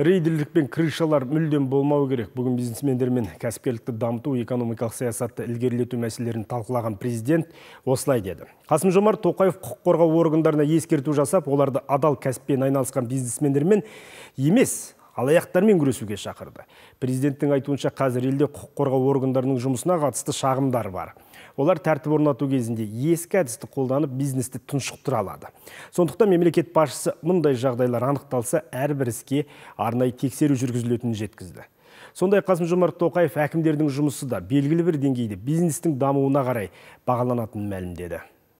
рейдерлік пен крышалар мүлдем болмау керек бүгін бизнесмендермен кәсіпкерлікті дамыту экономикалық саясатты ілгерілету мәселелерін талқылаған президент осылай деді қасым жомарт тоқаев құқық қорғау органдарына ескерту жасап оларды адал кәсіппен айналысқан бизнесмендермен емес алаяқтармен күресуге шақырды президенттің айтуынша қазір елде құқық қорғау органдарының жұмысына қатысты шағымдар бар олар тәртіп орнату кезінде ескі әдісті қолданып бизнесті тұншықтыра алады сондықтан мемлекет басшысы мұндай жағдайлар анықталса әрбір іске арнайы тексеру жүргізілетінін жеткізді сондай қасым жомарт тоқаев әкімдердің жұмысы да белгілі бір деңгейде бизнестің дамуына қарай бағаланатынын мәлімдеді